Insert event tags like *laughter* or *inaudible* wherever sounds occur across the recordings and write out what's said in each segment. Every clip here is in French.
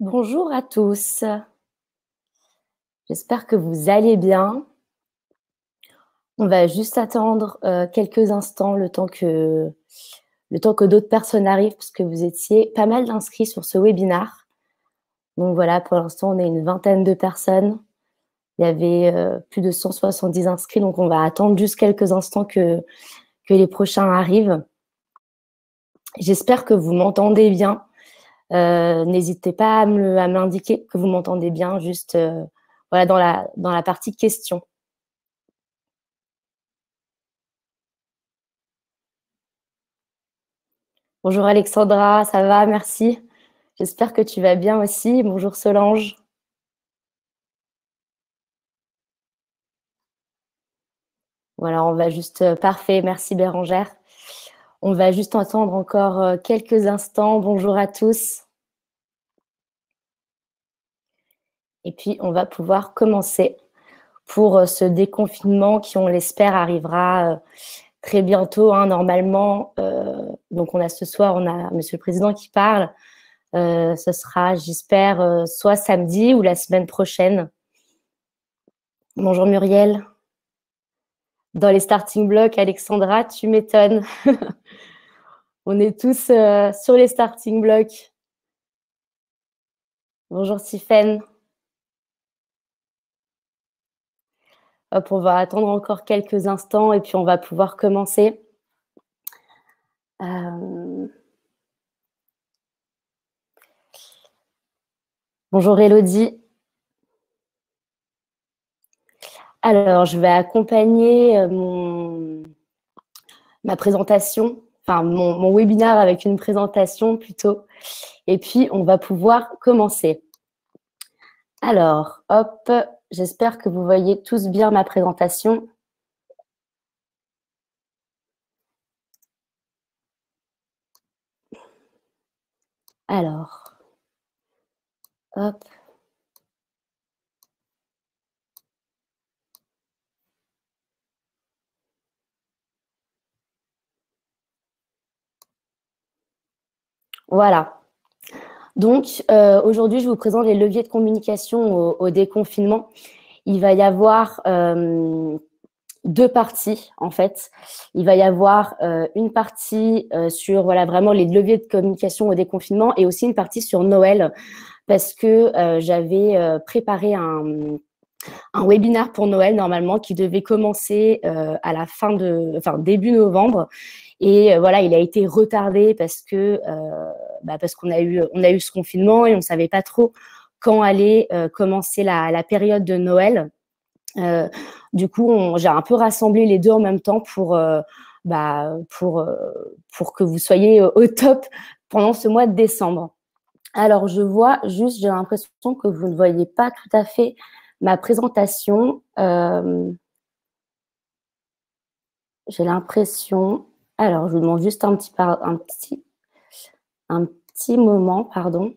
Bonjour à tous. J'espère que vous allez bien. On va juste attendre euh, quelques instants le temps que le temps que d'autres personnes arrivent parce que vous étiez pas mal d'inscrits sur ce webinaire. Donc voilà, pour l'instant, on est une vingtaine de personnes. Il y avait euh, plus de 170 inscrits, donc on va attendre juste quelques instants que, que les prochains arrivent. J'espère que vous m'entendez bien. Euh, n'hésitez pas à me l'indiquer que vous m'entendez bien, juste euh, voilà, dans, la, dans la partie questions. Bonjour Alexandra, ça va, merci. J'espère que tu vas bien aussi. Bonjour Solange. Voilà, on va juste. Euh, parfait, merci Bérangère. On va juste entendre encore euh, quelques instants. Bonjour à tous. Et puis, on va pouvoir commencer pour euh, ce déconfinement qui, on l'espère, arrivera euh, très bientôt. Hein, normalement, donc on a ce soir, on a Monsieur le Président qui parle. ce sera, j'espère, soit samedi ou la semaine prochaine. Bonjour Muriel dans les starting blocks, Alexandra, tu m'étonnes. *laughs* On est tous euh, sur les starting blocks. Bonjour Tiffaine. on va attendre encore quelques instants et puis on va pouvoir commencer. Euh, Bonjour Elodie. Alors, je vais accompagner euh, mon, ma présentation, enfin mon, mon webinaire avec une présentation plutôt. Et puis, on va pouvoir commencer. Alors, hop, j'espère que vous voyez tous bien ma présentation. Alors, hop. Voilà. Donc, euh, aujourd'hui, je vous présente les leviers de communication au, déconfinement. Il va y avoir euh, deux parties, en fait. Il va y avoir euh, une partie sur voilà, vraiment les leviers de communication au déconfinement et aussi une partie sur Noël, parce que j'avais préparé un, un webinaire pour Noël normalement qui devait commencer à la fin de, enfin début novembre et euh, voilà, il a été retardé parce que euh, bah, parce qu'on a eu on a eu ce confinement et on savait pas trop quand allait euh, commencer la, période de Noël. du coup, j'ai un peu rassemblé les deux en même temps pour bah, pour, pour que vous soyez au top pendant ce mois de décembre. Alors, je vois juste, j'ai l'impression que vous ne voyez pas tout à fait ma présentation. j'ai l'impression. Alors, je vous demande juste un petit, moment, pardon.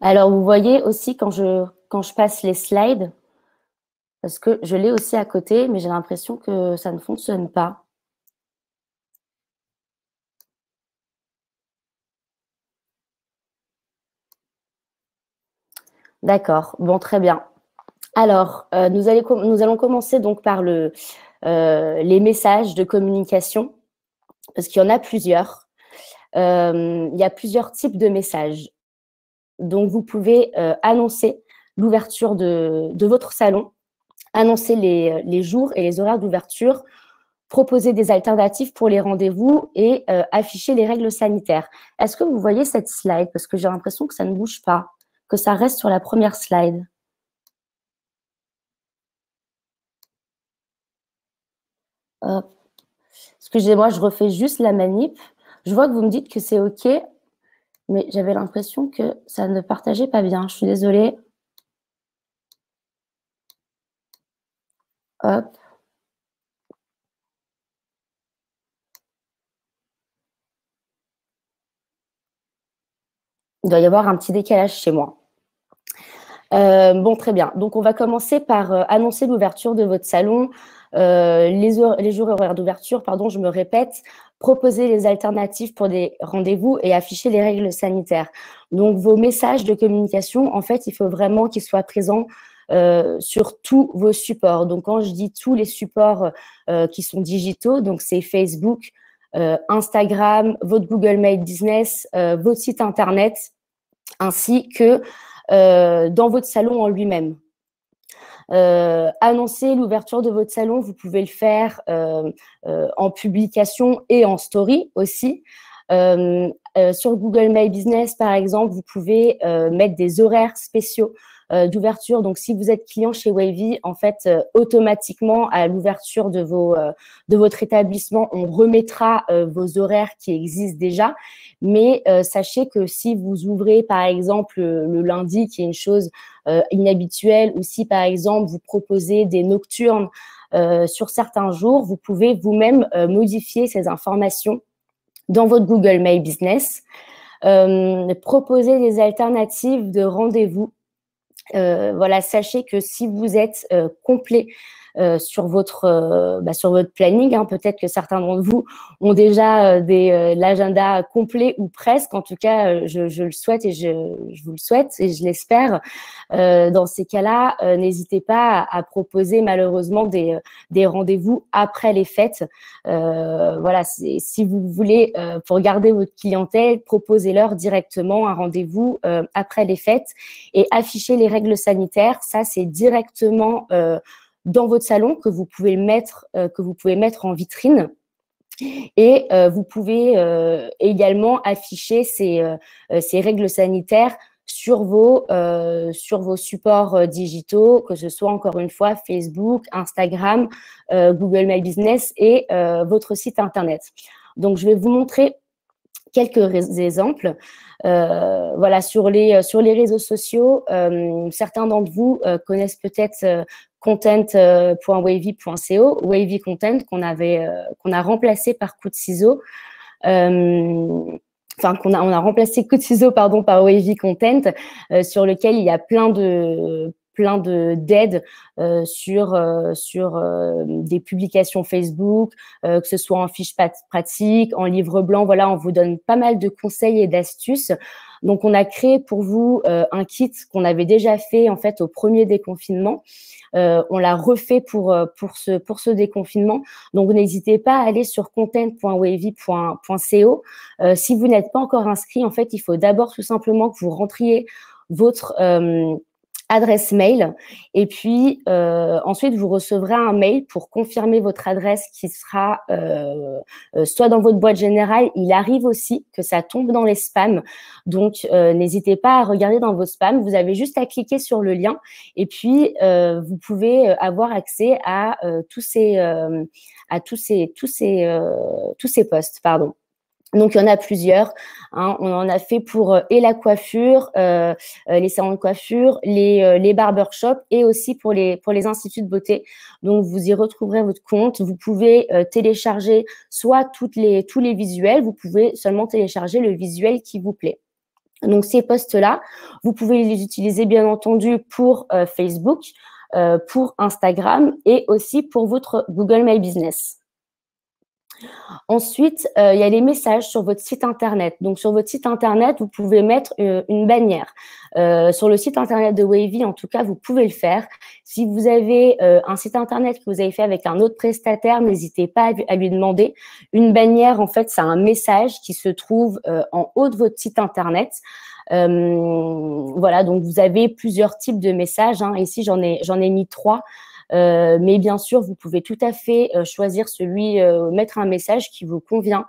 Alors, vous voyez aussi quand je passe les slides, parce que je l'ai aussi à côté, mais j'ai l'impression que ça ne fonctionne pas. D'accord, bon, très bien. Alors, euh, nous, allons commencer donc par euh, les messages de communication, parce qu'il y en a plusieurs. Euh, il y a plusieurs types de messages. Donc, vous pouvez annoncer l'ouverture de, votre salon, annoncer les jours et les horaires d'ouverture, proposer des alternatives pour les rendez-vous et afficher les règles sanitaires. Est-ce que vous voyez cette slide Parce que j'ai l'impression que ça ne bouge pas, que ça reste sur la première slide. Hop. Euh, Excusez-moi, je refais juste la manip. Je vois que vous me dites que c'est OK, mais j'avais l'impression que ça ne partageait pas bien. Je suis désolée. Hop. Il doit y avoir un petit décalage chez moi. Euh, bon, très bien. Donc, on va commencer par euh, annoncer l'ouverture de votre salon. Euh, les, jours horaires d'ouverture, pardon, je me répète, proposer les alternatives pour des rendez-vous et afficher les règles sanitaires. Donc vos messages de communication, en fait, il faut vraiment qu'ils soient présents euh, sur tous vos supports. Donc quand je dis tous les supports euh, qui sont digitaux, donc c'est Facebook, Instagram, votre Google Mail Business, votre site internet, ainsi que dans votre salon en lui-même. Euh, annoncer l'ouverture de votre salon, vous pouvez le faire euh, euh, en publication et en story aussi. sur Google My Business, par exemple, vous pouvez mettre des horaires spéciaux euh, d'ouverture. Donc, si vous êtes client chez Wavy, en fait, euh, automatiquement, à l'ouverture de, vos, euh, de votre établissement, on remettra vos horaires qui existent déjà. Mais sachez que si vous ouvrez, par exemple, le lundi, qui est une chose inhabituelle, ou si, par exemple, vous proposez des nocturnes sur certains jours, vous pouvez vous-même modifier ces informations dans votre Google My Business, proposer des alternatives de rendez-vous euh, voilà, sachez que si vous êtes euh, complet euh, sur votre euh, bah, sur votre planning. Hein. Peut-être que certains d'entre vous ont déjà euh, des l'agenda complet ou presque. En tout cas, je, le souhaite et je, vous le souhaite et je l'espère. dans ces cas-là, n'hésitez pas à, proposer malheureusement des des rendez-vous après les fêtes. voilà, si vous voulez pour garder votre clientèle, proposez-leur directement un rendez-vous après les fêtes et afficher les règles sanitaires. Ça, c'est directement euh, dans votre salon que vous pouvez mettre, euh, que vous pouvez mettre en vitrine. Et euh, vous pouvez euh, également afficher ces, ces, règles sanitaires sur vos, sur vos supports digitaux, que ce soit encore une fois Facebook, Instagram, Google My Business et votre site Internet. Donc, je vais vous montrer quelques exemples. voilà, sur les, sur les réseaux sociaux, certains d'entre vous connaissent peut-être content.wavy.co, euh, Wavy Content qu'on avait euh, qu'on a remplacé par coup de ciseau. Euh, enfin, qu'on a, on a remplacé coup de ciseau pardon par Wavy Content, sur lequel il y a plein de plein de d'aides sur sur des publications Facebook, que ce soit en fiche pratique, en livre blanc. Voilà, on vous donne pas mal de conseils et d'astuces. Donc, on a créé pour vous un kit qu'on avait déjà fait en fait au premier déconfinement euh, on l'a refait pour, euh, pour, ce, pour ce déconfinement. Donc, n'hésitez pas à aller sur content.wavy.co. Euh, si vous n'êtes pas encore inscrit, en fait, il faut d'abord tout simplement que vous rentriez votre adresse mail. Et puis euh, ensuite, vous recevrez un mail pour confirmer votre adresse qui sera euh, euh, soit dans votre boîte générale. Il arrive aussi que ça tombe dans les spams. Donc, n'hésitez pas à regarder dans vos spams. Vous avez juste à cliquer sur le lien et puis vous pouvez avoir accès à tous ces à tous ces tous ces tous ces postes. Pardon. Donc il y en a plusieurs. Hein. On en a fait pour euh, et la coiffure, euh, euh, les salons de coiffure, les, barbershops et aussi pour les, pour les instituts de beauté. Donc vous y retrouverez votre compte. Vous pouvez télécharger soit toutes les, tous les visuels, vous pouvez seulement télécharger le visuel qui vous plaît. Donc ces postes-là, vous pouvez les utiliser bien entendu pour Facebook, pour Instagram et aussi pour votre Google My Business. Ensuite, euh, il y a les messages sur votre site internet. Donc, sur votre site internet, vous pouvez mettre euh, une, bannière. Euh, sur le site internet de Wavy, en tout cas, vous pouvez le faire. Si vous avez un site internet que vous avez fait avec un autre prestataire, n'hésitez pas à, lui demander. Une bannière, en fait, c'est un message qui se trouve en haut de votre site internet. voilà, donc vous avez plusieurs types de messages. Hein. Ici, j'en ai, j'en ai mis trois. Euh, mais bien sûr, vous pouvez tout à fait euh, choisir celui, euh, mettre un message qui vous convient.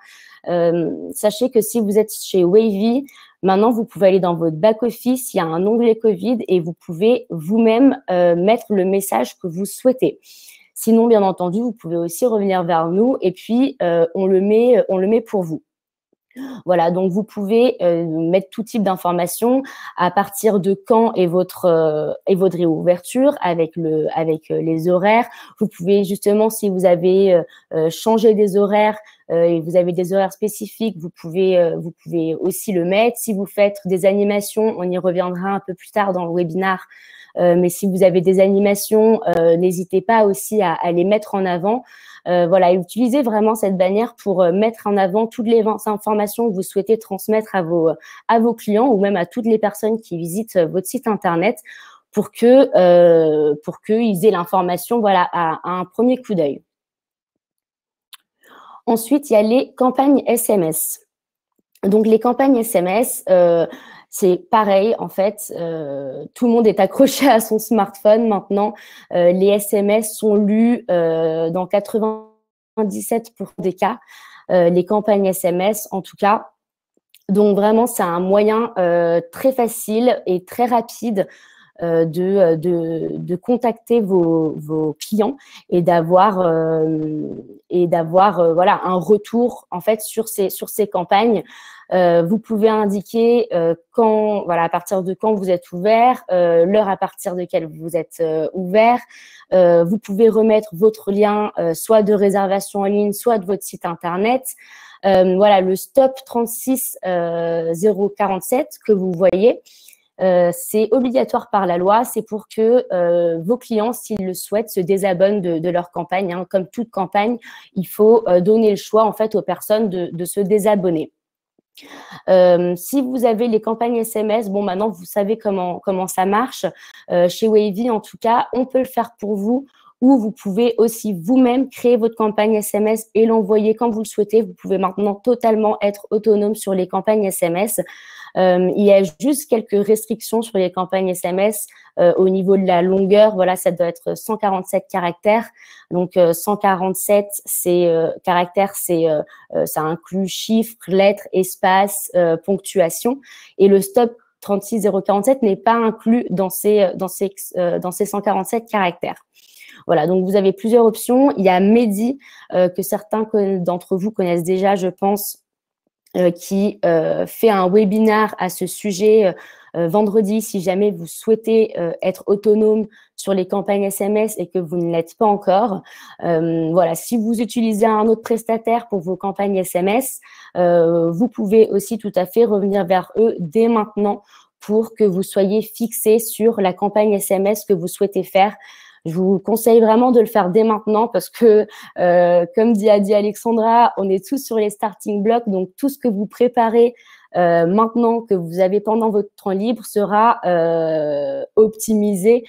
sachez que si vous êtes chez Wavy, Maintenant, vous pouvez aller dans votre back-office, il y a un onglet Covid et vous pouvez vous-même mettre le message que vous souhaitez. Sinon, bien entendu, vous pouvez aussi revenir vers nous et puis on, le met, on le met pour vous. Voilà, donc vous pouvez euh, mettre tout type d'informations à partir de quand est votre euh, votre réouverture avec avec euh, les horaires. Vous pouvez justement si vous avez changé des horaires et vous avez des horaires spécifiques, vous pouvez vous pouvez aussi le mettre. Si vous faites des animations, on y reviendra un peu plus tard dans le webinaire. Euh, mais si vous avez des animations, euh, n'hésitez pas aussi à, les mettre en avant. Euh, voilà, et utilisez vraiment cette bannière pour mettre en avant toutes les informations que vous souhaitez transmettre à vos, à vos clients ou même à toutes les personnes qui visitent votre site internet pour que pour qu'ils aient l'information voilà à, un premier coup d'œil. Ensuite, il y a les campagnes SMS. Donc les campagnes SMS, c'est pareil, en fait, euh, tout le monde est accroché à son smartphone maintenant. Euh, les SMS sont lus euh, dans 97% des cas, euh, les campagnes SMS en tout cas. Donc vraiment, c'est un moyen très facile et très rapide euh, de, euh, de, de, contacter vos, vos clients et d'avoir euh, et d'avoir voilà un retour en fait sur ces sur ces campagnes. Euh, vous pouvez indiquer quand, voilà, à partir de quand vous êtes ouvert, euh, l'heure à partir de quelle vous êtes ouvert. vous pouvez remettre votre lien soit de réservation en ligne, soit de votre site internet. voilà, le stop 047 que vous voyez. Euh, c'est obligatoire par la loi, c'est pour que euh, vos clients, s'ils le souhaitent, se désabonnent de, leur campagne. Hein. Comme toute campagne, il faut euh, donner le choix en fait aux personnes de, se désabonner. si vous avez les campagnes SMS, bon, maintenant vous savez comment, ça marche. chez Wavy, en tout cas, on peut le faire pour vous ou vous pouvez aussi vous-même créer votre campagne SMS et l'envoyer quand vous le souhaitez. Vous pouvez maintenant totalement être autonome sur les campagnes SMS. Euh, il y a juste quelques restrictions sur les campagnes SMS euh, au niveau de la longueur. Voilà, ça doit être 147 caractères. Donc 147 euh, c'est caractères, c'est ça inclut chiffres, lettres, espaces, ponctuation. Et le stop 36047 n'est pas inclus dans ces dans ces dans ces 147 caractères. Voilà, donc vous avez plusieurs options. Il y a Mehdi, que certains d'entre vous connaissent déjà, je pense, euh, qui euh, fait un webinar à ce sujet euh, vendredi si jamais vous souhaitez être autonome sur les campagnes SMS et que vous ne l'êtes pas encore. voilà, si vous utilisez un autre prestataire pour vos campagnes SMS, vous pouvez aussi tout à fait revenir vers eux dès maintenant pour que vous soyez fixé sur la campagne SMS que vous souhaitez faire je vous conseille vraiment de le faire dès maintenant parce que, euh, comme dit, a dit Alexandra, on est tous sur les starting blocks, donc tout ce que vous préparez euh, maintenant que vous avez pendant votre temps libre sera euh, optimisé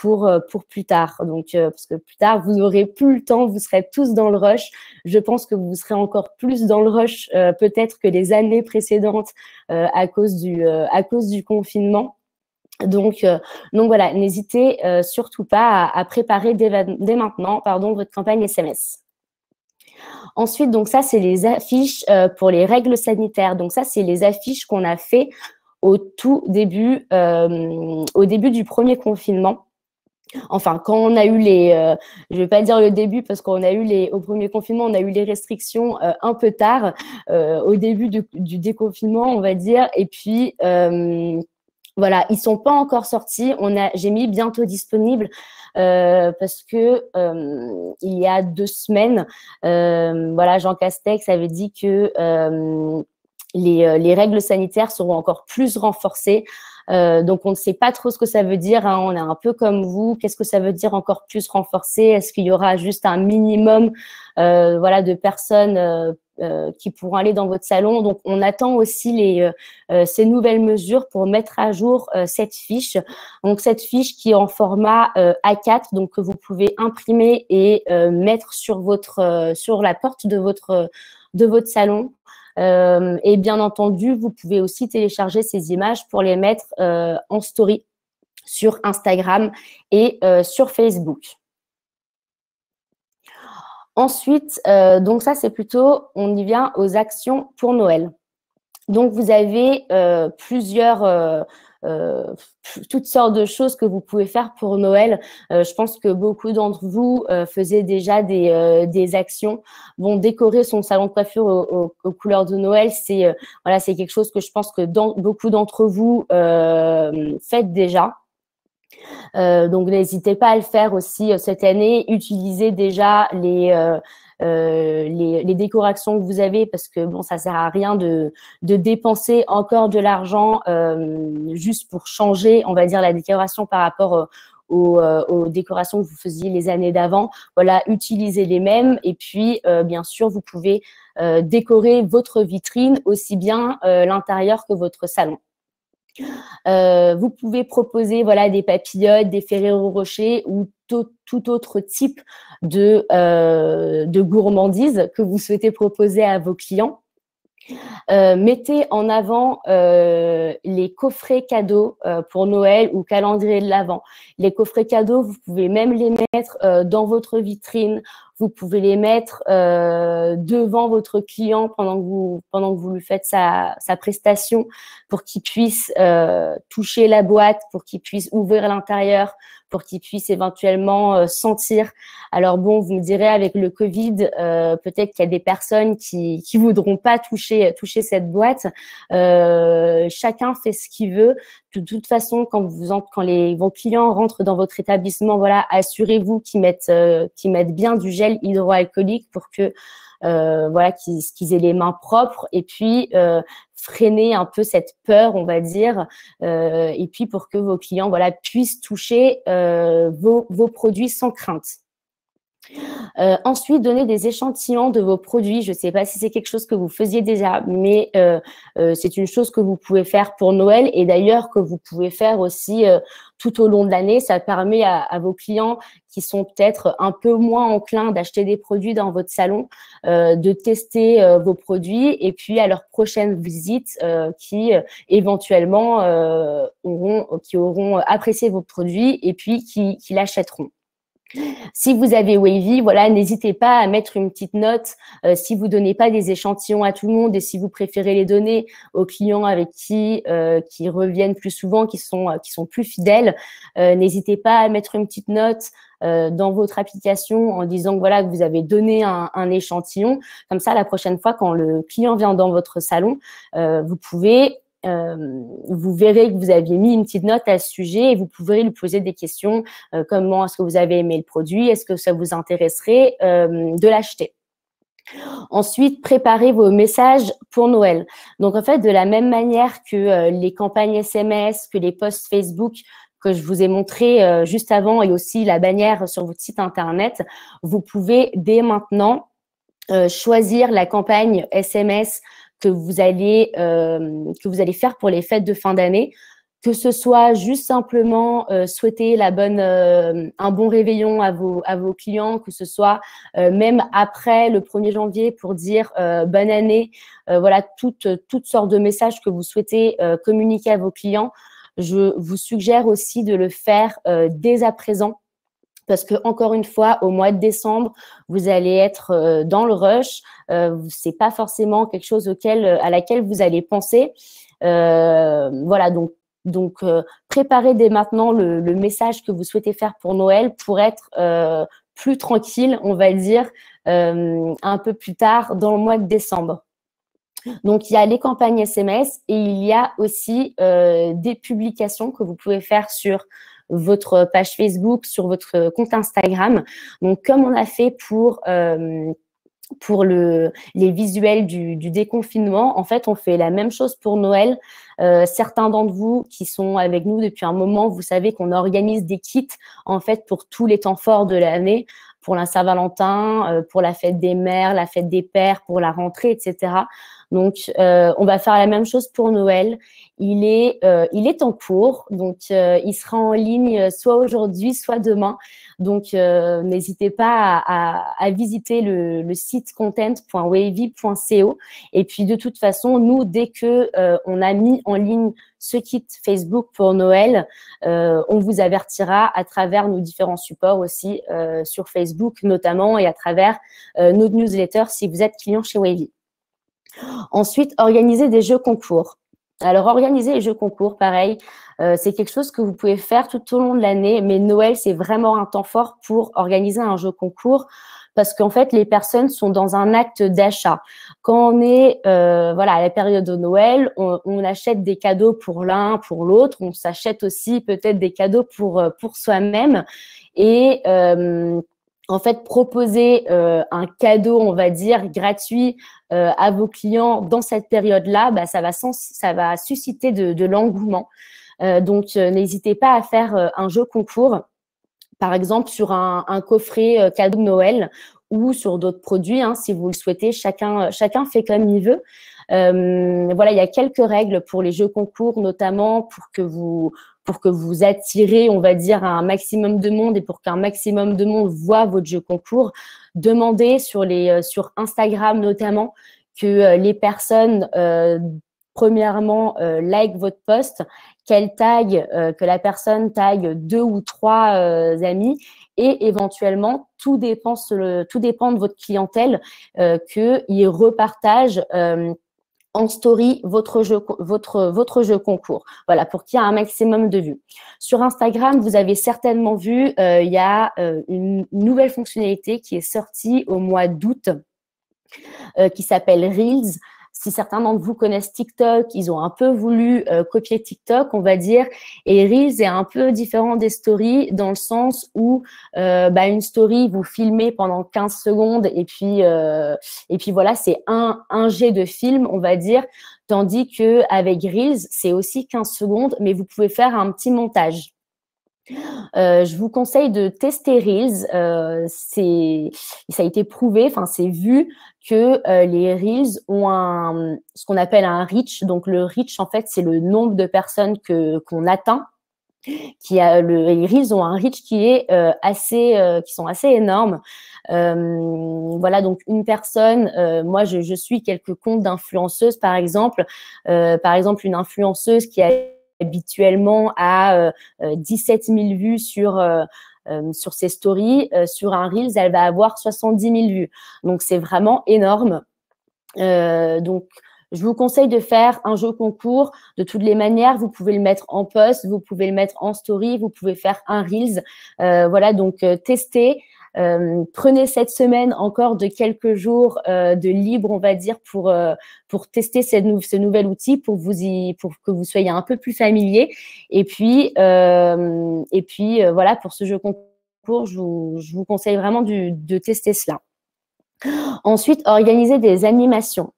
pour pour plus tard. Donc parce que plus tard vous n'aurez plus le temps, vous serez tous dans le rush. Je pense que vous serez encore plus dans le rush peut-être que les années précédentes à cause du à cause du confinement. Donc, euh, donc voilà, n'hésitez euh, surtout pas à, préparer dès, maintenant pardon, votre campagne SMS. Ensuite, donc ça, c'est les affiches euh, pour les règles sanitaires. Donc ça, c'est les affiches qu'on a fait au tout début, au début du premier confinement. Enfin, quand on a eu les, Je ne vais pas dire le début parce qu'on a eu les, au premier confinement, on a eu les restrictions un peu tard, au début du, du, déconfinement, on va dire, et puis voilà, ils sont pas encore sortis. On a, j'ai mis bientôt disponible euh, parce que euh, il y a deux semaines, euh, voilà, Jean Castex avait dit que les, règles sanitaires seront encore plus renforcées. donc on ne sait pas trop ce que ça veut dire. Hein. On est un peu comme vous. Qu'est-ce que ça veut dire encore plus renforcé Est-ce qu'il y aura juste un minimum, voilà, de personnes euh, qui pourront aller dans votre salon. Donc, on attend aussi euh, euh, ces nouvelles mesures pour mettre à jour cette fiche. Donc, cette fiche qui est en format A4, donc que vous pouvez imprimer et mettre sur votre sur la porte de votre salon. et bien entendu, vous pouvez aussi télécharger ces images pour les mettre en story sur Instagram et sur Facebook. Ensuite, euh, donc ça, c'est plutôt, on y vient aux actions pour Noël. Donc, vous avez euh, plusieurs, euh, toutes sortes de choses que vous pouvez faire pour Noël. je pense que beaucoup d'entre vous faisaient déjà des, actions. vont décorer son salon de coiffure aux, couleurs de Noël, c'est voilà, c'est quelque chose que je pense que beaucoup d'entre vous faites déjà. Euh, donc n'hésitez pas à le faire aussi euh, cette année. Utilisez déjà euh, les, les, décorations que vous avez parce que bon, ça sert à rien de, de dépenser encore de l'argent juste pour changer, on va dire, la décoration par rapport aux, aux, décorations que vous faisiez les années d'avant. Voilà, utilisez les mêmes et puis bien sûr vous pouvez décorer votre vitrine aussi bien l'intérieur que votre salon. Euh, vous pouvez proposer voilà des papillotes, des ferrero rocher ou tout, autre type de, euh, de gourmandise que vous souhaitez proposer à vos clients. Euh, mettez en avant les coffrets cadeaux pour Noël ou calendrier de l'Avent. Les coffrets cadeaux, vous pouvez même les mettre dans votre vitrine vous pouvez les mettre euh, devant votre client pendant que vous pendant que vous lui faites sa, prestation pour qu'il puisse euh, toucher la boîte, pour qu'il puisse ouvrir l'intérieur, pour qu'il puisse éventuellement euh, sentir. Alors bon, vous me direz avec le Covid, peut-être qu'il y a des personnes qui qui voudront pas toucher toucher cette boîte. chacun fait ce qu'il veut. De toute façon, quand vous quand les vos clients rentrent dans votre établissement, voilà, assurez-vous qu'ils mettent qu'ils mettent bien du gel hydroalcoolique pour que euh, voilà qu'ils aient les mains propres et puis euh, freiner un peu cette peur on va dire euh, et puis pour que vos clients voilà puissent toucher vos, vos produits sans crainte euh, ensuite, donner des échantillons de vos produits. Je ne sais pas si c'est quelque chose que vous faisiez déjà, mais euh, euh, c'est une chose que vous pouvez faire pour Noël et d'ailleurs que vous pouvez faire aussi tout au long de l'année. Ça permet à, vos clients qui sont peut-être un peu moins enclins d'acheter des produits dans votre salon, de tester vos produits et puis à leur prochaine visite qui éventuellement auront, qui auront apprécié vos produits et puis qui l'achèteront. Si vous avez Wavy, voilà, n'hésitez pas à mettre une petite note. Euh, si vous donnez pas des échantillons à tout le monde et si vous préférez les donner aux clients avec qui euh, qui reviennent plus souvent, qui sont euh, qui sont plus fidèles, n'hésitez pas à mettre une petite note dans votre application en disant que voilà que vous avez donné un, un, échantillon. Comme ça, la prochaine fois quand le client vient dans votre salon, vous pouvez euh, vous verrez que vous aviez mis une petite note à ce sujet et vous pourrez lui poser des questions comme euh, comment est-ce que vous avez aimé le produit, est-ce que ça vous intéresserait euh, de l'acheter. Ensuite, préparez vos messages pour Noël. Donc en fait, de la même manière que les campagnes SMS, que les posts Facebook que je vous ai montré juste avant et aussi la bannière sur votre site internet, vous pouvez dès maintenant euh, choisir la campagne SMS que vous allez euh, que vous allez faire pour les fêtes de fin d'année, que ce soit juste simplement euh, souhaiter la bonne un bon réveillon à vos à vos clients, que ce soit même après le 1er janvier pour dire bonne année, voilà toutes toutes sortes de messages que vous souhaitez communiquer à vos clients. Je vous suggère aussi de le faire dès à présent parce que encore une fois, au mois de décembre, vous allez être euh, dans le rush. Ce euh, c'est pas forcément quelque chose auquel, euh, à laquelle vous allez penser. voilà, donc donc préparez dès maintenant le, message que vous souhaitez faire pour Noël pour être plus tranquille, on va dire, un peu plus tard dans le mois de décembre. Donc, il y a les campagnes SMS et il y a aussi des publications que vous pouvez faire sur votre page Facebook, sur votre compte Instagram. Donc, comme on a fait pour euh, pour le, les visuels du, déconfinement. En fait, on fait la même chose pour Noël. Euh, certains d'entre vous qui sont avec nous depuis un moment, vous savez qu'on organise des kits en fait pour tous les temps forts de l'année, pour la Saint-Valentin, euh, pour la fête des mères, la fête des pères, pour la rentrée, etc. Donc, euh, on va faire la même chose pour Noël. Il est, euh, il est en cours, donc euh, il sera en ligne soit aujourd'hui, soit demain. Donc, n'hésitez pas à, visiter le, le site content.wavy.co. Et puis, de toute façon, nous, dès que on a mis en ligne ce kit Facebook pour Noël, on vous avertira à travers nos différents supports aussi sur Facebook notamment et à travers notre newsletter si vous êtes client chez Wavy. Ensuite, organiser des jeux concours. Alors, organiser les jeux concours, pareil, euh, c'est quelque chose que vous pouvez faire tout au long de l'année, mais Noël, c'est vraiment un temps fort pour organiser un jeu concours parce qu'en fait, les personnes sont dans un acte d'achat. Quand on est euh, voilà, à la période de Noël, on, achète des cadeaux pour l'un, pour l'autre, on s'achète aussi peut-être des cadeaux pour, euh, pour soi-même. Et en fait proposer euh, un cadeau, on va dire, gratuit euh, à vos clients dans cette période-là, bah, ça, va ça va susciter de, l'engouement. Euh, donc, n'hésitez pas à faire un jeu concours, par exemple sur un, coffret cadeau de Noël ou sur d'autres produits, hein, si vous le souhaitez. Chacun, chacun fait comme il veut. voilà, il y a quelques règles pour les jeux concours, notamment pour que vous pour que vous attirez, on va dire, un maximum de monde et pour qu'un maximum de monde voit votre jeu concours, demandez sur, les, euh, sur Instagram notamment que euh, les personnes, euh, premièrement, like votre post, qu'elles taguent, que la personne tague deux ou trois amis et éventuellement, tout dépend, tout dépend de votre clientèle, qu'ils repartagent en story votre jeu, votre, votre jeu concours. Voilà, pour qu'il y ait un maximum de vues. Sur Instagram, vous avez certainement vu, euh, il y a euh, une nouvelle fonctionnalité qui est sortie au mois d'août euh, qui s'appelle Reels si certains d'entre vous connaissent TikTok, ils ont un peu voulu euh, copier TikTok, on va dire. Et Reels est un peu différent des stories dans le sens où euh, bah, une story, vous filmez pendant 15 secondes et puis, euh, et puis voilà, c'est un, un jet de film, on va dire. Tandis que avec Reels, c'est aussi 15 secondes, mais vous pouvez faire un petit montage. je vous conseille de tester Reels. Euh, ça a été prouvé, enfin c'est vu que euh, les Reels ont un, ce qu'on appelle un reach. Donc le reach, en fait, c'est le nombre de personnes que qu'on atteint. Qui a les Reels ont un reach qui est euh, assez, euh, qui sont assez énormes. voilà, donc une personne. moi, je, suis quelques comptes d'influenceuses, par exemple. par exemple, une influenceuse qui a habituellement a 17 000 vues sur euh, sur ses stories, euh, sur un Reels, elle va avoir 70 000 vues. Donc, c'est vraiment énorme. Euh, donc, je vous conseille de faire un jeu concours. De toutes les manières, vous pouvez le mettre en post, vous pouvez le mettre en story, vous pouvez faire un reels. voilà, donc testez, euh, prenez cette semaine encore de quelques jours euh, de libre, on va dire, pour, euh, pour tester ce nouvel outil, pour, vous y, pour que vous soyez un peu plus familier. Et puis, et puis voilà, pour ce jeu concours, je vous, je vous conseille vraiment de tester cela. Ensuite, organiser des animations.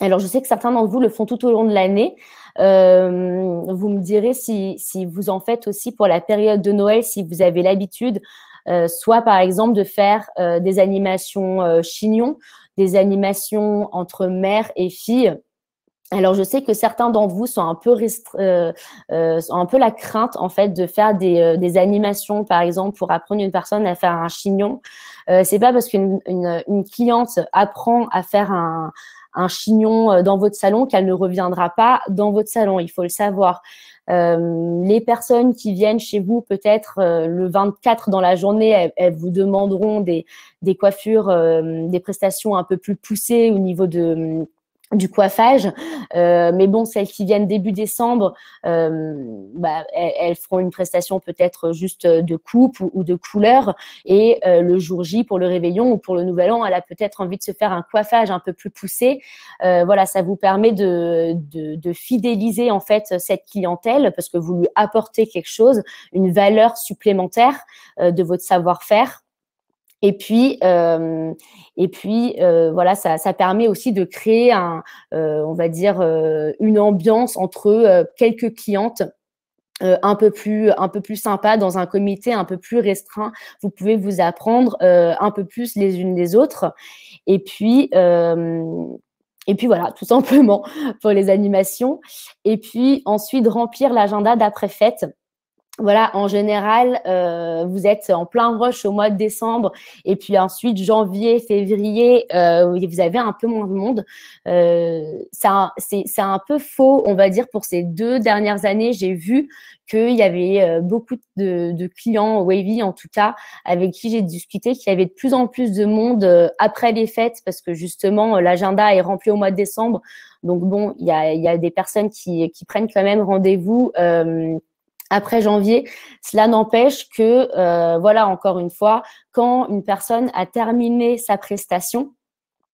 Alors, je sais que certains d'entre vous le font tout au long de l'année. vous me direz si, si, vous en faites aussi pour la période de Noël, si vous avez l'habitude euh, soit par exemple de faire euh, des animations euh, chignons, des animations entre mère et fille. Alors, je sais que certains d'entre vous sont un peu un peu la crainte en fait de faire des, animations, par exemple, pour apprendre une personne à faire un chignon. c'est pas parce qu'une cliente apprend à faire un chignon dans votre salon qu'elle ne reviendra pas dans votre salon. Il faut le savoir. Euh, les personnes qui viennent chez vous peut-être euh, le 24 dans la journée, elles, vous demanderont des, coiffures, euh, des prestations un peu plus poussées au niveau de du coiffage. Euh, mais bon, celles qui viennent début décembre, euh, bah, elles, feront une prestation peut-être juste de coupe ou, de couleur. Et euh, le jour J, pour le réveillon ou pour le nouvel an, elle a peut-être envie de se faire un coiffage un peu plus poussé. voilà, ça vous permet de, de, de, fidéliser en fait cette clientèle parce que vous lui apportez quelque chose, une valeur supplémentaire de votre savoir-faire et puis, euh, et puis euh, voilà, ça, permet aussi de créer, un, euh, on va dire, une ambiance entre quelques clientes un peu plus un peu plus sympa dans un comité un peu plus restreint vous pouvez vous apprendre un peu plus les unes des autres et puis et puis voilà tout simplement *laughs* pour les animations et puis ensuite remplir l'agenda d'après fête voilà, en général, euh, vous êtes en plein rush au mois de décembre et puis ensuite janvier, février, euh, vous avez un peu moins de monde. Euh, c'est un peu faux, on va dire, pour ces deux dernières années. J'ai vu qu'il y avait euh, beaucoup de, de, clients Wavy, en tout cas, avec qui j'ai discuté, qu'il y avait de plus en plus de monde après les fêtes parce que justement, l'agenda est rempli au mois de décembre. Donc bon, il y a, y a, des personnes qui, qui prennent quand même rendez-vous. Euh, après janvier. Cela n'empêche que, euh, voilà, encore une fois, quand une personne a terminé sa prestation,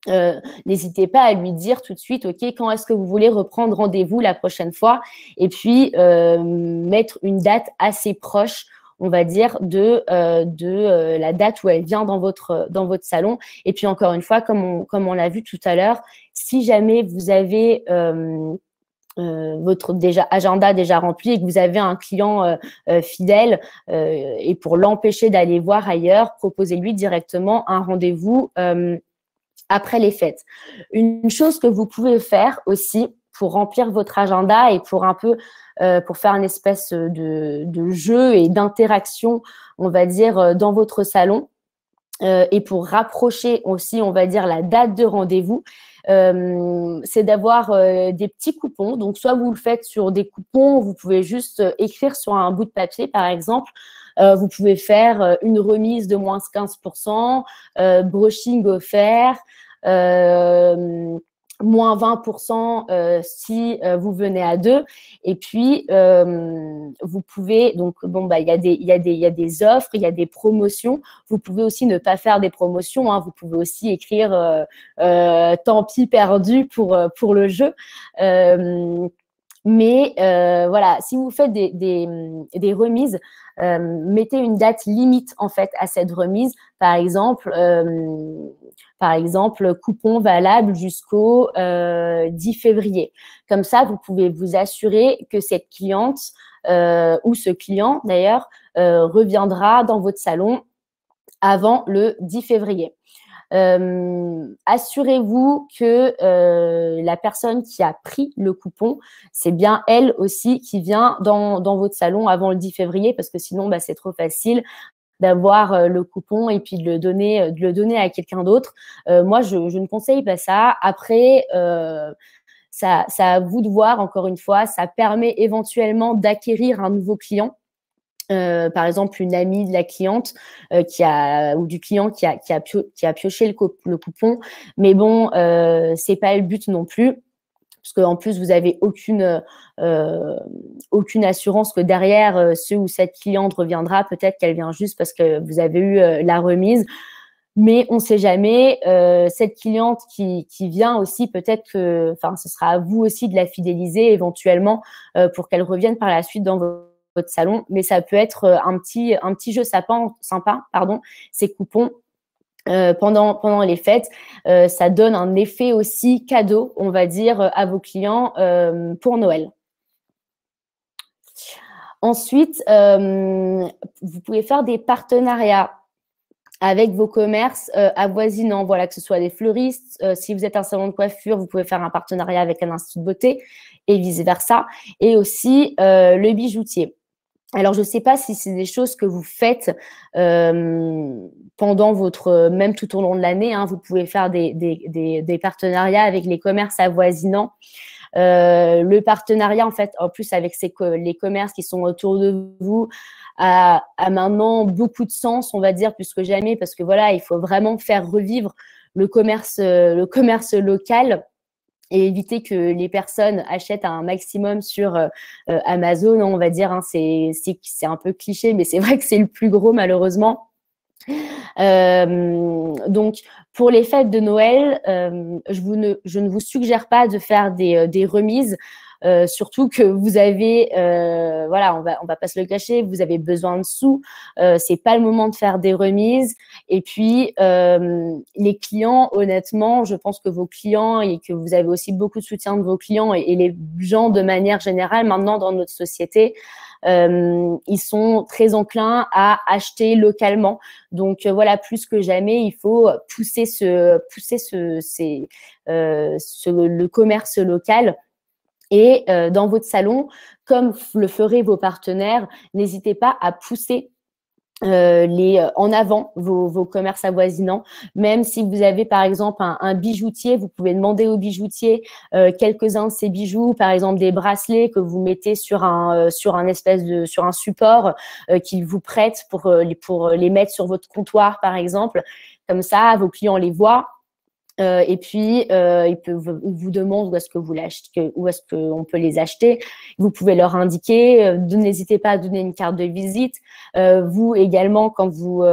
euh, n'hésitez pas à lui dire tout de suite, OK, quand est-ce que vous voulez reprendre rendez-vous la prochaine fois Et puis, euh, mettre une date assez proche on va dire, de, de la date où elle vient dans votre, dans votre salon. Et puis encore une fois, comme on, comme on l'a vu tout à l'heure, si jamais vous avez euh, euh, votre agenda déjà rempli et que vous avez un client euh, euh, fidèle et pour l'empêcher d'aller voir ailleurs, proposez-lui directement un rendez-vous après les fêtes. Une chose que vous pouvez faire aussi pour remplir votre agenda et pour un peu pour faire une espèce de, de jeu et d'interaction, on va dire, dans votre salon et pour rapprocher aussi, on va dire, la date de rendez-vous, euh, c'est d'avoir euh, des petits coupons. Donc, soit vous le faites sur des coupons, vous pouvez juste euh, écrire sur un bout de papier, par exemple. vous pouvez faire une remise de moins 15%, euh, brushing offert, euh, moins 20% euh, si euh, vous venez à deux. Et puis, euh, vous pouvez, donc, bon, bah, il y, a des, y, y a des offres, il y a des promotions. Vous pouvez aussi ne pas faire des promotions. Hein. Vous pouvez aussi écrire tant pis perdu pour, pour le jeu. mais voilà, si vous faites des, des remises, mettez une date limite en fait à cette remise. Par exemple, par exemple, coupon valable jusqu'au 10 euh, février. Comme ça, vous pouvez vous assurer que cette cliente euh, ou ce client d'ailleurs euh, reviendra dans votre salon avant le 10 février. assurez-vous que la personne qui a pris le coupon, c'est bien elle aussi qui vient dans, dans votre salon avant le 10 février, parce que sinon, bah, c'est trop facile d'avoir euh, le coupon et puis de le donner, euh, de le donner à quelqu'un d'autre. Euh, moi, je, ne conseille pas ça. Après, ça, ça à vous de voir, encore une fois, ça permet éventuellement d'acquérir un nouveau client. par exemple, une amie de la cliente qui a ou du client qui a qui a, pioché le, coupon, mais bon, ce c'est pas le but non plus parce qu'en plus, vous n'avez aucune, euh, euh, aucune assurance que derrière, euh, ce ou cette cliente reviendra, peut-être qu'elle vient juste parce que vous avez eu la remise. Mais on ne sait jamais, cette cliente qui, vient aussi, peut-être que enfin, ce sera à vous aussi de la fidéliser éventuellement pour qu'elle revienne par la suite dans votre salon, mais ça peut être un petit, un petit jeu sympa, pardon, ces coupons euh, pendant, pendant les fêtes, euh, ça donne un effet aussi cadeau, on va dire, euh, à vos clients pour Noël. Ensuite, vous pouvez faire des partenariats avec vos commerces avoisinants, voilà, que ce soit des fleuristes, si vous êtes un salon de coiffure, vous pouvez faire un partenariat avec un institut de beauté et vice-versa, et aussi le bijoutier. Alors, je ne sais pas si c'est des choses que vous faites euh, pendant votre, même tout au long de l'année. Hein. vous pouvez faire des, partenariats avec les commerces avoisinants. Euh, le partenariat, en fait, en plus avec les commerces qui sont autour de vous, a, maintenant beaucoup de sens, on va dire, plus que jamais, parce que voilà, il faut vraiment faire revivre le commerce, euh, le commerce local et éviter que les personnes achètent un maximum sur euh, euh, Amazon, on va dire, hein, c'est un peu cliché, mais c'est *laughs* vrai que c'est le plus gros malheureusement. Euh, donc, pour les fêtes de Noël, je, vous ne, vous suggère pas de faire des, des remises. Euh, surtout que vous avez, euh, voilà, on va, on va pas se le cacher, vous avez besoin de sous. Euh, c'est pas le moment de faire des remises. Et puis euh, les clients, honnêtement, je pense que vos clients et que vous avez aussi beaucoup de soutien de vos clients et, les gens de manière générale maintenant dans notre société. ils sont très enclins à acheter localement. Donc voilà, plus que jamais, il faut pousser ce, pousser ce, le commerce local et euh, dans votre salon, comme le feraient vos partenaires, n'hésitez pas à pousser euh, les euh, en avant vos, commerces avoisinants. Même si vous avez par exemple un, bijoutier, vous pouvez demander au bijoutier quelques-uns de ses bijoux, par exemple des bracelets que vous mettez sur un sur un espèce de sur un support qu'il vous prête pour pour les mettre sur votre comptoir par exemple. Comme ça, vos clients les voient, euh, et puis, euh, il, vous demandent où est-ce que vous l'achetez, où est-ce qu'on peut les acheter. Vous pouvez leur indiquer. Euh, n'hésitez pas à donner une carte de visite. Euh, vous également, quand vous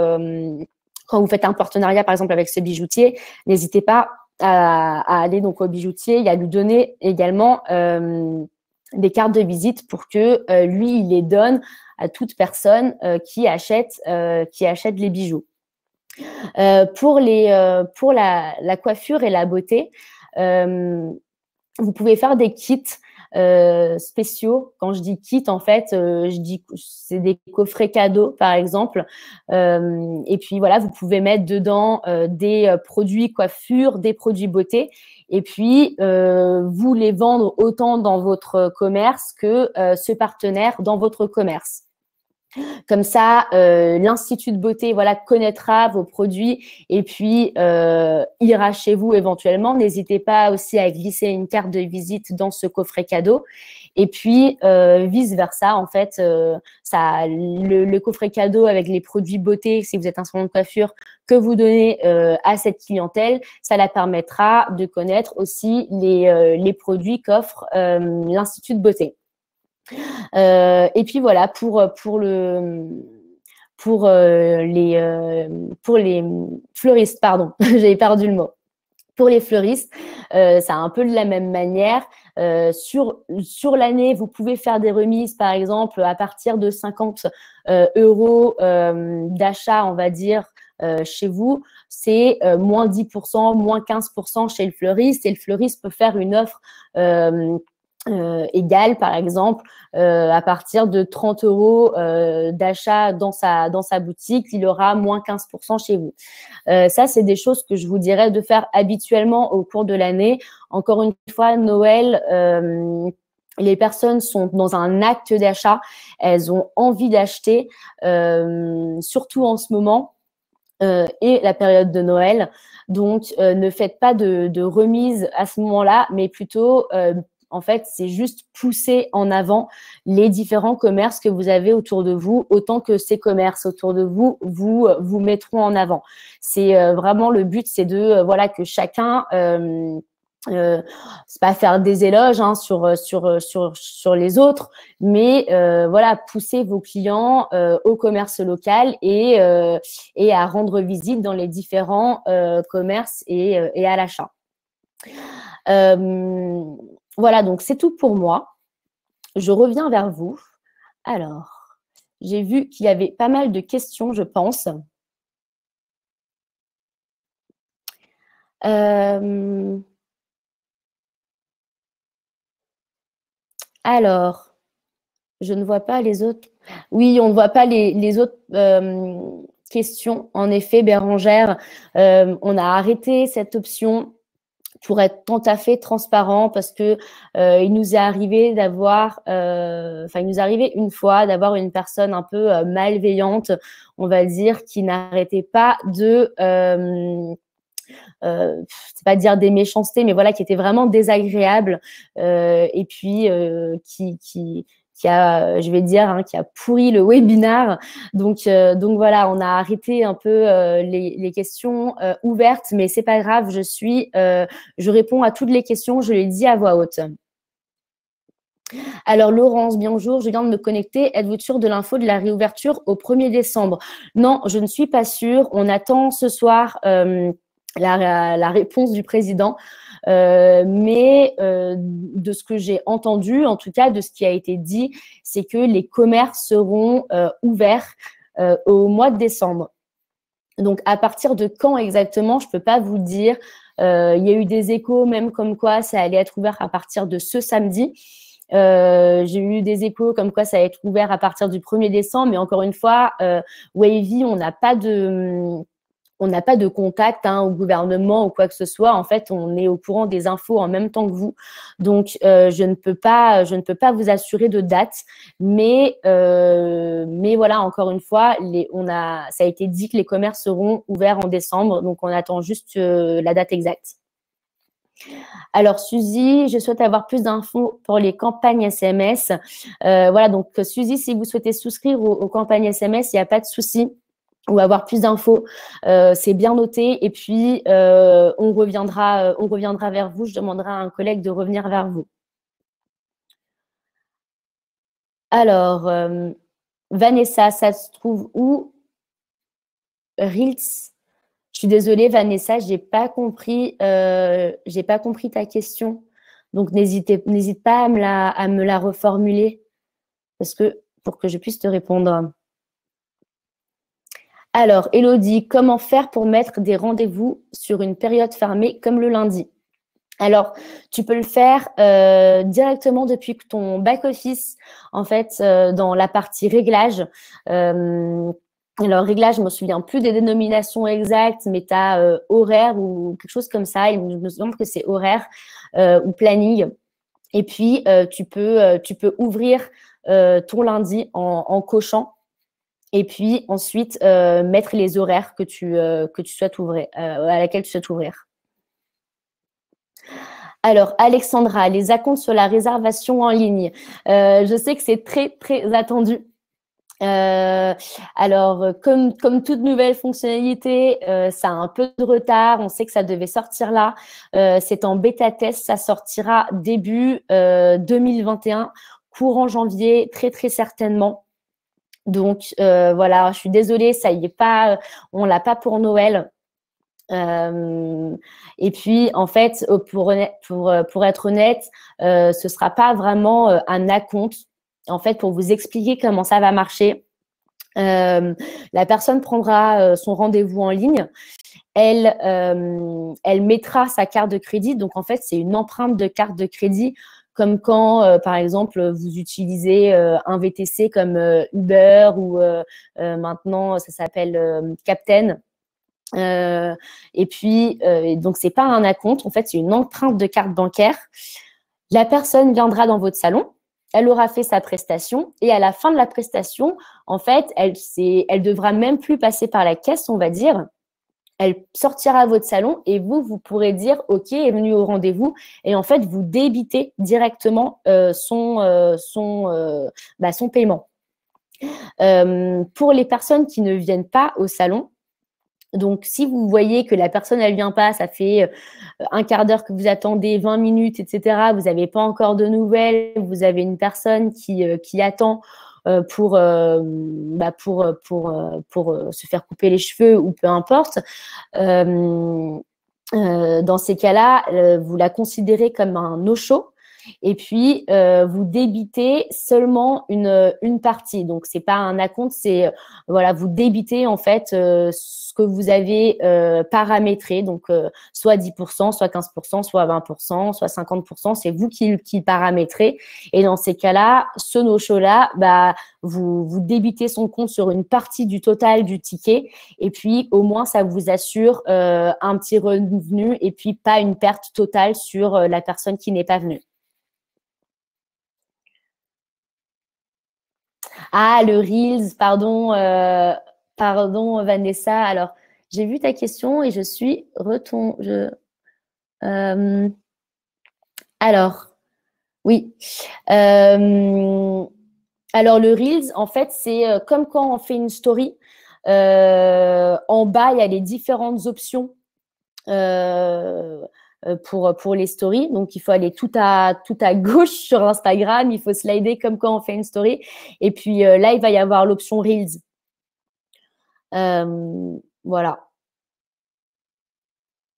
quand vous faites un partenariat, par exemple, avec ce bijoutier, n'hésitez pas à, à, aller donc au bijoutier et à lui donner également des cartes de visite pour que lui, il les donne à toute personne qui achète qui achète les bijoux. Euh, pour les, euh, pour la, coiffure et la beauté, euh, vous pouvez faire des kits spéciaux. Quand je dis kit, en fait, je dis c'est des coffrets cadeaux, par exemple. et puis voilà, vous pouvez mettre dedans des produits coiffure, des produits beauté, et puis vous les vendre autant dans votre commerce que ce partenaire dans votre commerce. Comme ça, euh, l'institut de beauté, voilà, connaîtra vos produits et puis euh, ira chez vous éventuellement. N'hésitez pas aussi à glisser une carte de visite dans ce coffret cadeau. Et puis euh, vice versa, en fait, ça, le, le, coffret cadeau avec les produits beauté, si vous êtes un salon de coiffure, que vous donnez à cette clientèle, ça la permettra de connaître aussi les, les produits qu'offre l'institut de beauté. Euh, et puis voilà, pour, pour le pour euh, les euh, pour les fleuristes pardon *laughs* j'ai perdu le mot pour les fleuristes c'est un peu de la même manière sur sur l'année vous pouvez faire des remises par exemple à partir de 50 euros d'achat on va dire chez vous, c'est moins 10%, moins 15% chez le fleuriste. Et le fleuriste peut faire une offre égal euh, égale, par exemple, euh, à partir de 30 euros euh, d'achat dans sa, dans sa boutique, il aura moins 15% chez vous. ça, c'est des choses que je vous dirais de faire habituellement au cours de l'année. Encore une fois, Noël, les personnes sont dans un acte d'achat, elles ont envie d'acheter, surtout en ce moment. et la période de Noël. Donc, ne faites pas de, de remise à ce moment-là, mais plutôt en fait, c'est juste pousser en avant les différents commerces que vous avez autour de vous, autant que ces commerces autour de vous vous euh, vous mettront en avant. C'est euh, vraiment le but, c'est de euh, voilà que chacun euh, c'est pas faire des éloges hein, sur sur sur les autres, mais voilà pousser vos clients au commerce local et et à rendre visite dans les différents commerces et à l'achat. Voilà, donc c'est tout pour moi. Je reviens vers vous. Alors, j'ai vu qu'il y avait pas mal de questions, je pense. Euh, alors, je ne vois pas les autres. Oui, on ne voit pas les, autres euh, questions. En effet, Bérangère, euh, on a arrêté cette option pour être tout à fait transparent parce que euh, il nous est arrivé d'avoir, euh, enfin il nous est arrivé une fois d'avoir une personne un peu euh, malveillante, on va dire, qui n'arrêtait pas de euh, c'est pas dire des méchancetés, mais voilà, qui était vraiment désagréable et puis qui, qui, qui a, euh, je vais dire, hein, qui a pourri le webinar. Donc, euh, donc voilà, on a arrêté un peu euh, les, questions ouvertes, mais c'est pas grave. Je suis, je réponds à toutes les questions. Je les dis à voix haute. Alors Laurence, bien bonjour, je viens de me connecter. Êtes-vous sûre de l'info de la réouverture au 1er décembre Non, je ne suis pas sûre. On attend ce soir la, réponse du président. Euh, mais euh, de ce que j'ai entendu, en tout cas de ce qui a été dit, c'est que les commerces seront euh, ouverts au mois de décembre. Donc à partir de quand exactement, je ne peux pas vous dire. Il y a eu des échos même comme quoi ça allait être ouvert à partir de ce samedi. j'ai eu des échos comme quoi ça allait être ouvert à partir du 1er décembre, mais encore une fois, Wavy, on n'a pas de on n'a pas de contact hein, au gouvernement ou quoi que ce soit. En fait, on est au courant des infos en même temps que vous. Donc, euh, je ne peux pas, je ne peux pas vous assurer de date, mais euh, mais voilà, encore une fois, on a, ça a été dit que les commerces seront ouverts en décembre, donc on attend juste euh, la date exacte. Alors Suzy, je souhaite avoir plus d'infos pour les campagnes SMS. voilà, donc Suzy, si vous souhaitez souscrire aux, aux campagnes SMS, il n'y a pas de souci ou avoir plus d'infos, euh, c'est bien noté. Et puis, euh, on, reviendra, euh, on reviendra vers vous. Je demanderai à un collègue de revenir vers vous. Alors, Vanessa, ça se trouve où Riltz Je suis désolée, Vanessa, je n'ai pas, compris, pas compris ta question. Donc, n'hésite pas à me, la, à me la reformuler parce que, pour que je puisse te répondre. Alors, Elodie, comment faire pour mettre des rendez-vous sur une période fermée comme le lundi alors, tu peux le faire euh, directement depuis ton back-office, en fait, euh, dans la partie réglage. Euh, alors, réglage, je ne me souviens plus des dénominations exactes, mais tu as horaire ou quelque chose comme ça. Il me semble que c'est horaire ou planning. Et puis, tu, peux, tu peux ouvrir ton lundi en cochant et puis ensuite, euh, mettre les horaires que tu, euh, que tu ouvrir, euh, à laquelle tu souhaites ouvrir. Alors, Alexandra, les acomptes sur la réservation en ligne. je sais que c'est très, très attendu. alors, comme, comme toute nouvelle fonctionnalité, ça a un peu de retard. On sait que ça devait sortir là. c'est en bêta test. Ça sortira début 2021, courant janvier, très très certainement. Donc euh, voilà, je suis désolée, ça y est pas, euh, on l'a pas pour Noël. Euh, et puis, en fait, pour, être honnête, ce ne sera pas vraiment un acompte. En fait, pour vous expliquer comment ça va marcher, la personne prendra son rendez-vous en ligne. Elle, elle mettra sa carte de crédit. Donc, en fait, c'est une empreinte de carte de crédit comme quand, euh, par exemple, vous utilisez euh, un VTC comme euh, Uber ou maintenant ça s'appelle Captain. et puis, donc c'est pas un acompte, en fait, c'est une empreinte de carte bancaire. La personne viendra dans votre salon, elle aura fait sa prestation et à la fin de la prestation, en fait, elle, elle devra même plus passer par la caisse, on va dire elle sortira à votre salon et vous, vous pourrez dire OK, est venue au rendez-vous. Et en fait, vous débitez directement euh, son, euh, son, euh, bah, son paiement. pour les personnes qui ne viennent pas au salon, donc, si vous voyez que la personne, elle vient pas, ça fait un quart d'heure que vous attendez, 20 minutes, etc., vous n'avez pas encore de nouvelles, vous avez une personne qui, qui attend, euh, pour, euh, bah, pour, euh, se faire couper les cheveux ou peu importe. dans ces cas-là, vous la considérez comme un no-show et puis euh, vous débitez seulement une, une partie. Donc ce c'est pas un acompte, c'est euh, voilà, vous débitez en fait euh, ce que vous avez paramétré, donc soit 10%, soit 15%, soit 20%, soit 50%, c'est vous qui, qui paramétrez. Et dans ces cas-là, ce no-show-là, bah, vous, vous débitez son compte sur une partie du total du ticket, et puis au moins ça vous assure un petit revenu et puis pas une perte totale sur la personne qui n'est pas venue. Ah, le Reels, pardon, euh, pardon Vanessa. Alors, j'ai vu ta question et je suis retournée. Euh, alors, oui. Euh, alors, le Reels, en fait, c'est comme quand on fait une story. en bas, il y a les différentes options. Euh, pour, euh, pour les stories. Donc, il faut aller tout à, tout à *laughs* gauche sur Instagram. Il faut slider comme quand on fait une story. Et puis euh, là, il va y avoir l'option Reels. voilà.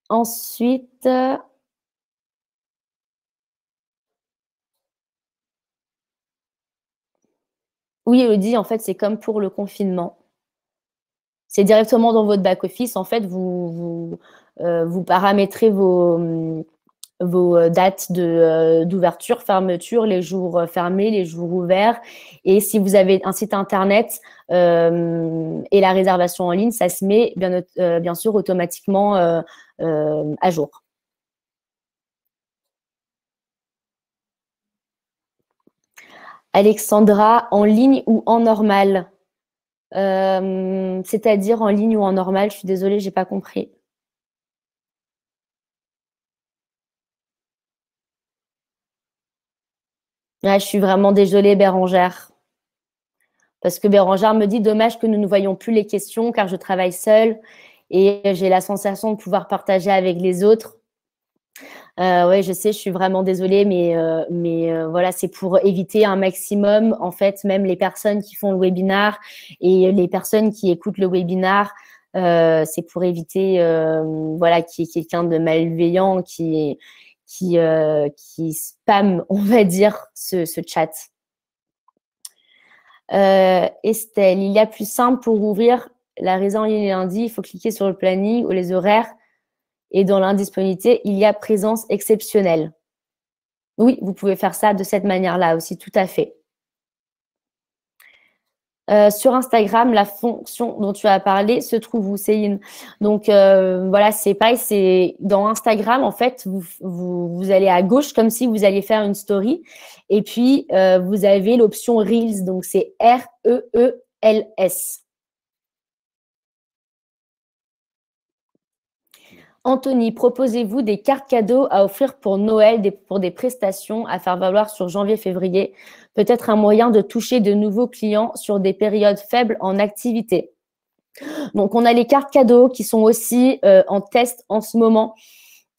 Ensuite. Oui, Elodie, en fait, c'est comme pour le confinement. C'est directement dans votre back-office. En fait, vous, euh, vous paramétrez vos, euh, dates euh, d'ouverture, fermeture, les jours fermés, les jours ouverts. Et si vous avez un site internet et la réservation en ligne, ça se met bien, sûr automatiquement à jour. Alexandra, en ligne ou en normal C'est-à-dire en ligne ou en normal Je suis désolée, je n'ai pas compris. je suis vraiment désolée, Bérangère. Parce que Bérangère me dit Dommage que nous ne voyons plus les questions car je travaille seule et j'ai la sensation de pouvoir partager avec les autres. Euh, oui, je sais, je suis vraiment désolée, mais, euh, mais euh, voilà, c'est pour éviter un maximum, en fait, même les personnes qui font le webinar et les personnes qui écoutent le webinar, c'est pour éviter voilà, qu'il y ait quelqu'un de malveillant qui qui, euh, spam, *laughs* on va dire, ce, chat. Euh, Estelle, il y a plus simple pour ouvrir la raison il est lundi, il faut cliquer sur le planning ou les horaires et dans l'indisponibilité, il y a présence exceptionnelle. Oui, vous pouvez faire ça de cette manière-là aussi, tout à fait. Euh, sur Instagram, la fonction dont tu as parlé se trouve où, Céline Donc euh, voilà, c'est pas. c'est dans Instagram, en fait, vous, vous, allez à gauche comme si vous alliez faire une story. Et puis, euh, vous avez l'option Reels, donc c'est R-E-E-L-S. Anthony, proposez-vous des cartes cadeaux à offrir pour Noël, pour des prestations à faire valoir sur janvier-février Peut-être un moyen de toucher de nouveaux clients sur des périodes faibles en activité. Donc, on a les cartes cadeaux qui sont aussi euh, en test en ce moment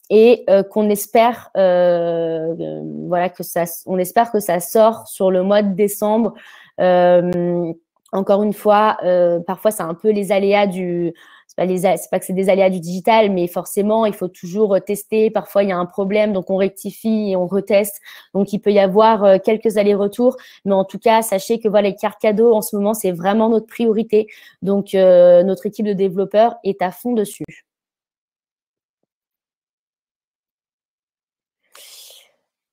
et euh, qu'on espère, euh, voilà, que ça, on espère que ça sort sur le mois de décembre. encore une fois, parfois c'est un peu les aléas du, c'est pas pas que c'est des aléas du digital mais forcément il faut toujours euh, tester parfois il y a un problème donc on rectifie et on reteste donc il peut y avoir euh, quelques allers-retours mais en tout cas sachez que voilà les cartes cadeaux en ce moment c'est vraiment notre priorité donc euh, notre équipe de développeurs est à fond dessus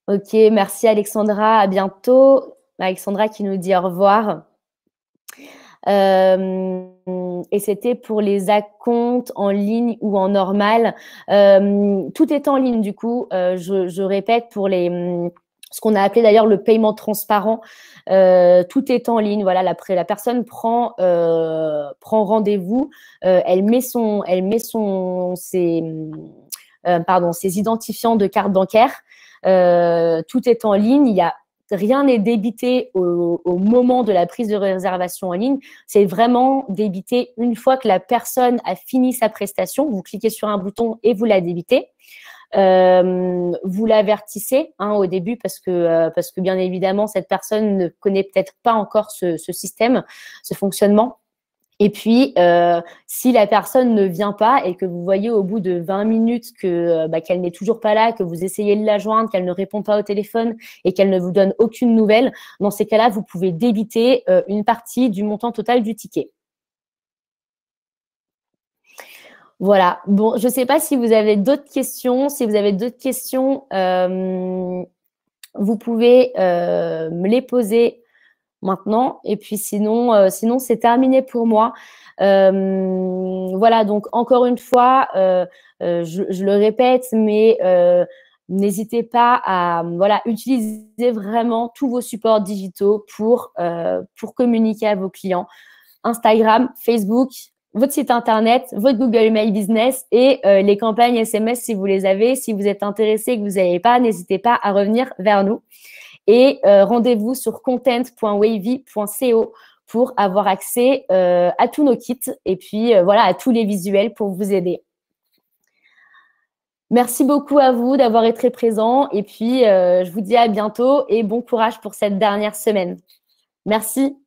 Ok, merci Alexandra, à bientôt. Alexandra qui nous dit au revoir. Euh, et c'était pour les acomptes en ligne ou en normal. Euh, tout est en ligne du coup. Euh, je, répète pour les ce qu'on a appelé d'ailleurs le paiement transparent. tout est en ligne. Voilà, la, la personne prend prend rendez-vous. elle met son elle met son ses pardon ses identifiants de carte bancaire. tout est en ligne. Il y a rien n'est débité au, moment de la prise de réservation en ligne. C'est vraiment débité une fois que la personne a fini sa prestation. Vous cliquez sur un bouton et vous la débitez. Euh, vous l'avertissez hein, au début parce que, euh, parce que bien évidemment cette personne ne connaît peut-être pas encore ce système, ce fonctionnement. Et puis, euh, si la personne ne vient pas et que vous voyez au bout de 20 minutes que euh, bah, qu'elle n'est toujours pas là, que vous essayez de la joindre, qu'elle ne répond pas au téléphone et qu'elle ne vous donne aucune nouvelle, dans ces cas-là, vous pouvez débiter euh, une partie du montant total du ticket. Voilà. Bon, je ne sais pas si vous avez d'autres questions. Si vous avez d'autres questions, vous pouvez me les poser maintenant. Et puis sinon, euh, sinon c'est terminé pour moi. Euh, voilà, donc encore une fois, euh, je, le répète, mais n'hésitez pas à voilà, utiliser vraiment tous vos supports digitaux pour, pour communiquer à vos clients. Instagram, Facebook, votre site internet, votre Google My Business et les campagnes SMS si vous les avez. Si vous êtes intéressé et que vous n'avez pas, n'hésitez pas à revenir vers nous. Et euh, rendez-vous sur content.wavy.co pour avoir accès euh, à tous nos kits et puis euh, voilà à tous les visuels pour vous aider. Merci beaucoup à vous d'avoir été présents. et puis je vous dis à bientôt et bon courage pour cette dernière semaine. Merci.